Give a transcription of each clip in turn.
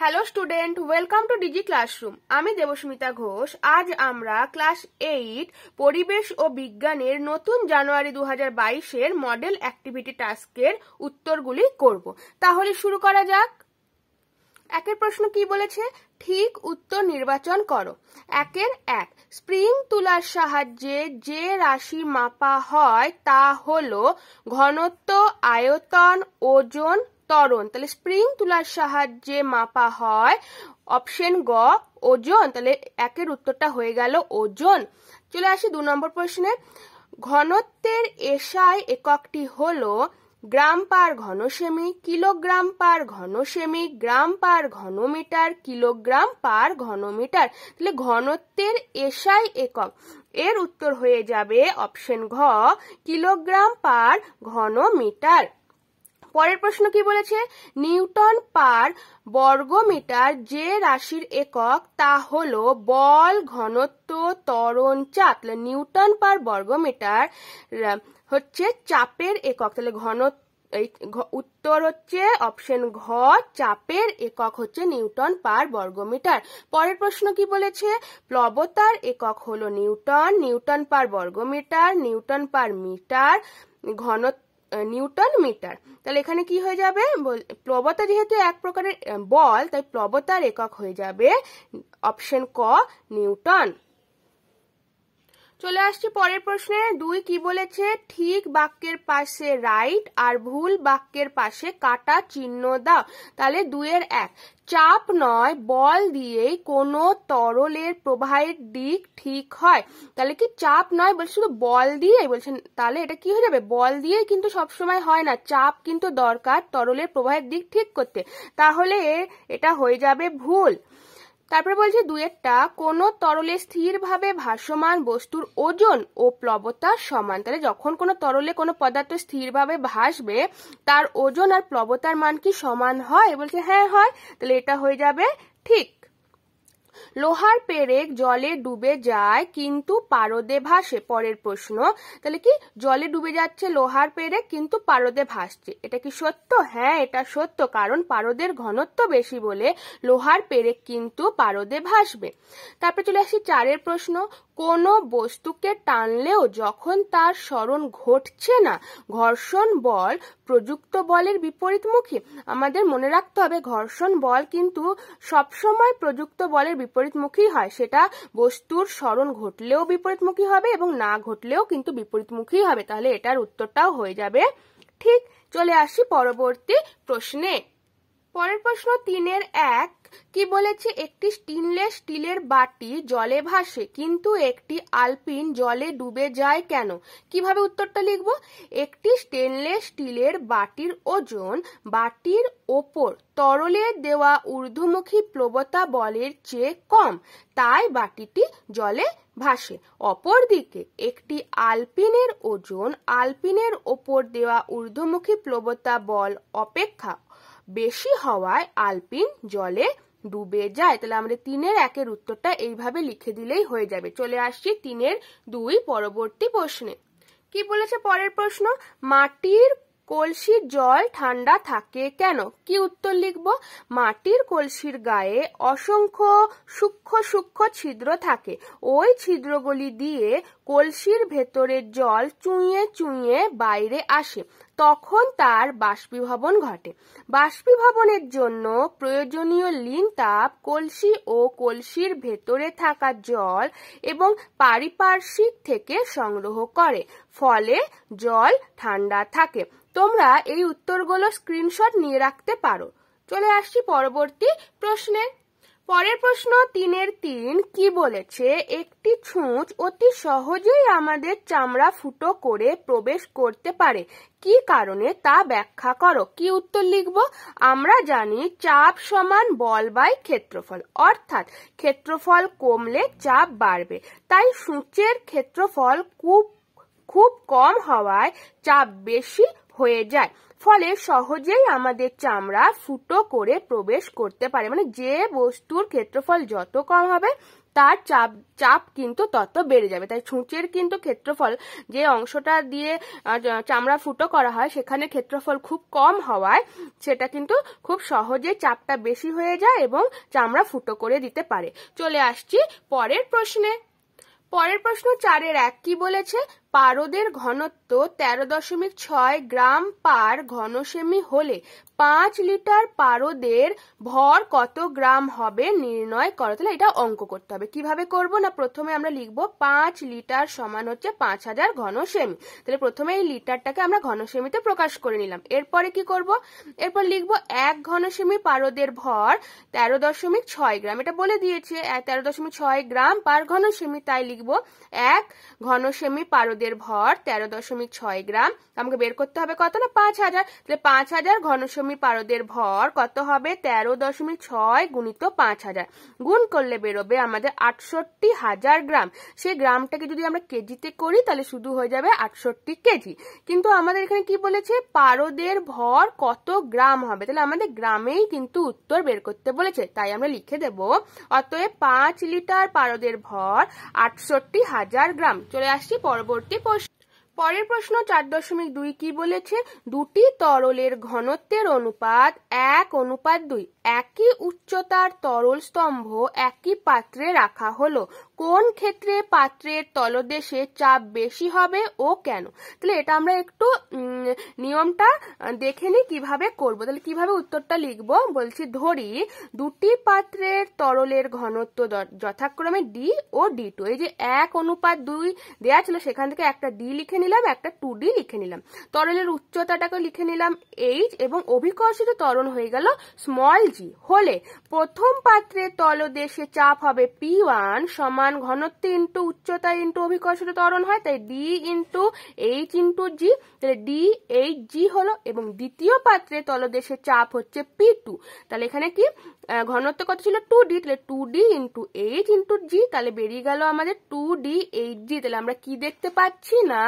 hello student welcome to digi classroom আমি দেবস্মিতা ঘোষ আজ আমরা ক্লাস এইট পরিবেশ ও বিজ্ঞানের নতুন জানুয়ারি দু হাজার বাইশের মডেল অ্যাক্টিভিটি টাস্কের উত্তরগুলি করব তাহলে শুরু করা যাক একের প্রশ্ন কি বলেছে ঠিক উত্তর নির্বাচন করো একের এক স্প্রিং তুলার সাহায্যে যে রাশি মাপা হয় তা হল ঘনত্ব আয়তন ওজন ত্বরণ তাহলে স্প্রিং তুলার সাহায্যে মাপা হয় অপশন গ ওজন তাহলে একের উত্তরটা হয়ে গেল ওজন চলে আসি দু নম্বর প্রশ্নে ঘনত্বের এসআই এককটি হলো গ্রাম পার ঘনসেমি কিলোগ্রাম পার ঘনসেমি গ্রাম পার ঘনমিটার কিলোগ্রাম পার ঘনমিটার তাহলে ঘনত্বের এসআই একক এর উত্তর হয়ে যাবে অপশন ঘ কিলোগ্রাম পার ঘনমিটার পরের প্রশ্ন কি বলেছে নিউটন পার বর্গমিটার যে রাশির একক তা হল বল ঘনত্ব ত্বরণ চাপ নিউটন পার বর্গমিটার হচ্ছে চাপের একক তাহলে ঘনত্ব উত্তর হচ্ছে অপশন ঘ চাপের একক হচ্ছে নিউটন পার বর্গমিটার পরের প্রশ্ন কি বলেছে প্লবতার একক হলো নিউটন নিউটন পার বর্গমিটার নিউটন পার মিটার ঘনত্ব নিউটন মিটার তাহলে এখানে কি হয়ে যাবে প্লবতা যেহেতু এক প্রকারের বল তাই প্লবতার একক হয়ে যাবে অপশন ক নিউটন চলে আসছি পরের প্রশ্নে দুই কি বলেছে ঠিক বাক্যের পাশে রাইট আর ভুল বাক্যের পাশে কাটা চিহ্ন দাও তাহলে দুয়ের এক চাপ নয় বল দিয়েই কোনো তরলের প্রবাহের দিক ঠিক হয় তাহলে কি চাপ নয় বলছে শুধু বল দিয়ে বলছেন তাহলে এটা কি হয়ে যাবে বল দিয়ে কিন্তু সবসময় হয় না চাপ কিন্তু দরকার তরলের প্রবাহের দিক ঠিক করতে তাহলে এটা হয়ে যাবে ভুল তারপরে বলছে দুয়েরটা কোন তরলে স্থিরভাবে ভাসমান বস্তুর ওজন ও প্লবতা সমান তাহলে যখন কোনো তরলে কোনো পদার্থ স্থিরভাবে ভাসবে তার ওজন আর প্লবতার মান কি সমান হয় বলছে হ্যাঁ হয় তাহলে এটা হয়ে যাবে ঠিক লোহার পেরেক জলে ডুবে যায় কিন্তু পারদে ভাসে পরের প্রশ্ন তাহলে কি জলে ডুবে যাচ্ছে লোহার পেরেক কিন্তু পারদে ভাসছে এটা কি সত্য হ্যাঁ এটা সত্য কারণ পারদের ঘনত্ব বেশি বলে লোহার পেরেক কিন্তু পারদে ভাসবে তারপরে চলে আসি চারের প্রশ্ন কোনো বস্তুকে টানলেও যখন তার স্মরণ ঘটছে না ঘর্ষণ বল প্রযুক্ত বলের বিপরীতমুখী আমাদের মনে রাখতে হবে ঘর্ষণ বল কিন্তু সবসময় প্রযুক্ত বলের বিপরীতমুখী হয় সেটা বস্তুর স্মরণ ঘটলেও বিপরীতমুখী হবে এবং না ঘটলেও কিন্তু বিপরীতমুখী হবে তাহলে এটার উত্তরটাও হয়ে যাবে ঠিক চলে আসি পরবর্তী প্রশ্নে পরের প্রশ্ন তিনের এক কি বলেছে একটি স্টিনলেস স্টিলের বাটি জলে ভাসে কিন্তু একটি আলপিন জলে ডুবে যায় কেন কিভাবে উত্তরটা লিখব একটি স্টেনলেস স্টিলের বাটির ওজন বাটির ওপর তরলের দেওয়া ঊর্ধ্বমুখী প্লবতা বলের চেয়ে কম তাই বাটিটি জলে ভাসে অপরদিকে একটি আলপিনের ওজন আলপিনের ওপর দেওয়া ঊর্ধ্বমুখী প্লবতা বল অপেক্ষা বেশি হওয়ায় আলপিন জলে ডুবে যায় তাহলে আমাদের তিনের একের উত্তরটা এইভাবে লিখে দিলেই হয়ে যাবে চলে আসছি তিনের দুই পরবর্তী প্রশ্নে কি বলেছে পরের প্রশ্ন মাটির কলসির জল ঠান্ডা থাকে কেন কি উত্তর লিখব মাটির কলসির গায়ে অসংখ্য সূক্ষ্ম সূক্ষ্ম ছিদ্র থাকে ওই ছিদ্রগুলি দিয়ে কলসির ভেতরের জল চুঁয়ে চুঁয়ে বাইরে আসে তখন তার বাষ্পীভবন ঘটে বাষ্পীভবনের জন্য প্রয়োজনীয় লিন তাপ কলসি ও কলসির ভেতরে থাকা জল এবং পারিপার্শ্বিক থেকে সংগ্রহ করে ফলে জল ঠান্ডা থাকে তোমরা এই উত্তরগুলো স্ক্রিনশট নিয়ে রাখতে পারো চলে আসছি পরবর্তী প্রশ্নে পরের প্রশ্ন তিনের তিন কি বলেছে একটি ছুঁচ অতি সহজেই আমাদের চামড়া ফুটো করে প্রবেশ করতে পারে কি কারণে তা ব্যাখ্যা করো কি উত্তর লিখব আমরা জানি চাপ সমান বল বাই ক্ষেত্রফল অর্থাৎ ক্ষেত্রফল কমলে চাপ বাড়বে তাই সূচের ক্ষেত্রফল খুব খুব কম হওয়ায় চাপ বেশি হয়ে যায় ফলে সহজেই আমাদের চামড়া ফুটো করে প্রবেশ করতে পারে মানে যে বস্তুর ক্ষেত্রফল যত কম হবে তার চাপ চাপ কিন্তু তত বেড়ে যাবে তাই ছুঁচের কিন্তু ক্ষেত্রফল যে অংশটা দিয়ে চামড়া ফুটো করা হয় সেখানে ক্ষেত্রফল খুব কম হওয়ায় সেটা কিন্তু খুব সহজে চাপটা বেশি হয়ে যায় এবং চামড়া ফুটো করে দিতে পারে চলে আসছি পরের প্রশ্নে পরের প্রশ্ন চারের এক কি বলেছে পারদের ঘনত্ব তেরো দশমিক ছয় গ্রাম পার ঘনসেমি হলে পাঁচ লিটার পারদের ভর কত গ্রাম হবে নির্ণয় করো তাহলে এটা অঙ্ক করতে হবে কিভাবে করব না প্রথমে আমরা লিখব পাঁচ লিটার সমান হচ্ছে পাঁচ হাজার ঘন সেমি তাহলে প্রথমে এই লিটারটাকে আমরা ঘন সেমিতে প্রকাশ করে নিলাম এরপরে কি করব এরপর লিখব এক ঘন সেমি পারদের ভর তেরো দশমিক ছয় গ্রাম এটা বলে দিয়েছে তেরো দশমিক ছয় গ্রাম পার ঘন সেমি তাই লিখব এক ঘন সেমি পারদের ভর তেরো দশমিক ছয় গ্রাম আমাকে বের করতে হবে কত না পাঁচ হাজার তাহলে পাঁচ হাজার ঘন দশমিক পারদের ভর কত হবে তেরো দশমিক ছয় গুণিত পাঁচ হাজার গুণ করলে বেরোবে আমাদের আটষট্টি হাজার গ্রাম সেই গ্রামটাকে যদি আমরা কেজিতে করি তাহলে শুধু হয়ে যাবে আটষট্টি কেজি কিন্তু আমাদের এখানে কি বলেছে পারদের ভর কত গ্রাম হবে তাহলে আমাদের গ্রামেই কিন্তু উত্তর বের করতে বলেছে তাই আমরা লিখে দেব অতএব পাঁচ লিটার পারদের ভর আটষট্টি হাজার গ্রাম চলে আসছি পরবর্তী প্রশ্ন পরের প্রশ্ন চার দশমিক দুই কি বলেছে দুটি তরলের ঘনত্বের অনুপাত এক অনুপাত দুই একই উচ্চতার তরল স্তম্ভ একই পাত্রে রাখা হলো কোন ক্ষেত্রে পাত্রের তলদেশে চাপ বেশি হবে ও কেন তাহলে এটা আমরা একটু নিয়মটা দেখে নিই কিভাবে করবো তাহলে কিভাবে উত্তরটা লিখব বলছি ধরি দুটি পাত্রের তরলের ঘনত্ব যথাক্রমে ডি ও ডি টু এই যে এক অনুপাত দুই দেওয়া ছিল সেখান থেকে একটা ডি লিখে নিলাম একটা টু ডি লিখে নিলাম তরলের উচ্চতাটাকে লিখে নিলাম এইচ এবং অভিকর্ষিত তরণ হয়ে গেল স্মল জি হলে প্রথম পাত্রে তলদেশে চাপ হবে পি ওয়ান সমান ঘনত্ব ইন্টু উচ্চতা ইন্টু অভিকর্ষিত তরণ হয় তাই D into H into G তাহলে ডি এইচ জি হলো এবং দ্বিতীয় পাত্রে তলদেশে চাপ হচ্ছে পি টু তাহলে এখানে কি ঘনত্ব কত ছিল টু ডি তাহলে two D into H into G তাহলে বেরিয়ে গেল আমাদের টু ডি এইট জি তাহলে আমরা কি দেখতে পাচ্ছি না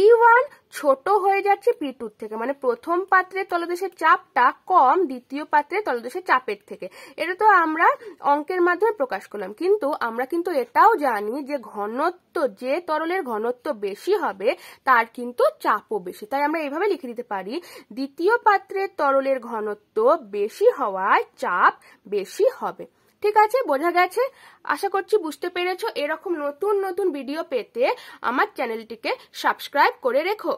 পি ওয়ান ছোট হয়ে যাচ্ছে পি টু থেকে মানে প্রথম পাত্রে তলদেশের চাপটা কম দ্বিতীয় পাত্রে তলদেশের চাপের থেকে এটা তো আমরা অঙ্কের মাধ্যমে প্রকাশ করলাম কিন্তু আমরা কিন্তু এটাও জানি যে ঘনত্ব যে তরলের ঘনত্ব বেশি হবে তার কিন্তু চাপও বেশি তাই আমরা এইভাবে লিখে দিতে পারি দ্বিতীয় পাত্রের তরলের ঘনত্ব বেশি হওয়ায় চাপ বেশি হবে ঠিক আছে বোঝা গেছে আশা করছি বুঝতে পেরেছ এরকম নতুন নতুন ভিডিও পেতে আমার চ্যানেলটিকে সাবস্ক্রাইব করে রেখো